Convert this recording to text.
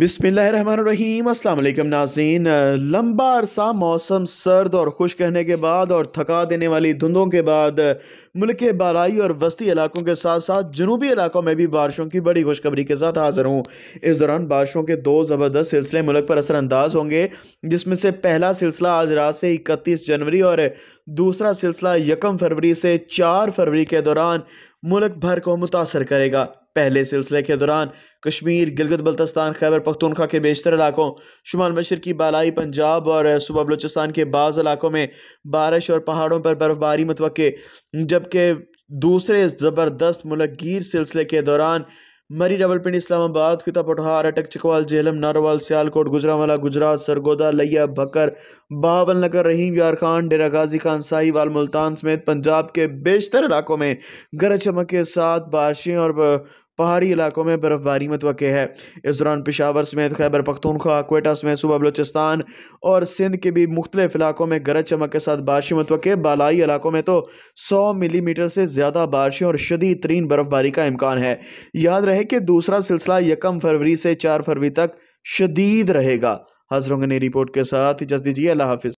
बिसमीम अल्लाम नाजरीन लंबा अरसा मौसम सर्द और खुश कहने के बाद और थका देने वाली धुंधों के बाद मुल्क के बालाई और वस्ती इलाकों के साथ साथ जनूबी इलाकों में भी बारिशों की बड़ी खुशखबरी के साथ हाजिर हूँ इस दौरान बारिशों के दो ज़बरदस्त सिलसिले मुल्क पर असरानंदाज होंगे जिसमें से पहला सिलसिला आज रात से इकतीस जनवरी और दूसरा सिलसिला यकम फरवरी से चार फरवरी के दौरान मुल्क भर को मुतासर करेगा पहले सिलसिले के दौरान कश्मीर गिलगत बल्तस्तान खैबर पख्तूनख्वा के बेशतर इलाकों शुमाल मशर की बालाई पंजाब और सुबह बलोचिस्तान के बाद इलाकों में बारिश और पहाड़ों पर बर्फ़बारी मतवे जबकि दूसरे ज़बरदस्त मुलगर सिलसिले के दौरान मरी रवलपिंड इस्लामाबाद खिता पटहार अटक चकवाल जेलम नारोवाल सियालकोट गुजरावाला गुजरात सरगोदा लैया भकर बहावल नगर रहीम यार खान डेरा गाजी खान साहिवाल मुल्तान समेत पंजाब के बेशतर इलाकों में गरज चमक के साथ बारिशें और पहाड़ी इलाकों में बर्फबारी मतव है इस दौरान पिशावर समेत खैबर पख्तूनख्वा कोयटा समेत सुबह बलोचिस्तान और सिंध के भी मुख्तलिफ इलाकों में गरज चमक के साथ बारिश मतव बालाई इलाकों में तो सौ मिलीमीटर से ज़्यादा बारिशें और शदीद तरीन बर्फबारी का इम्कान है याद रहे कि दूसरा सिलसिला यकम फरवरी से चार फरवरी तक शदीद रहेगा हजरों ने रिपोर्ट के साथ इजाज़ दीजिए अल्लाह हाफिज़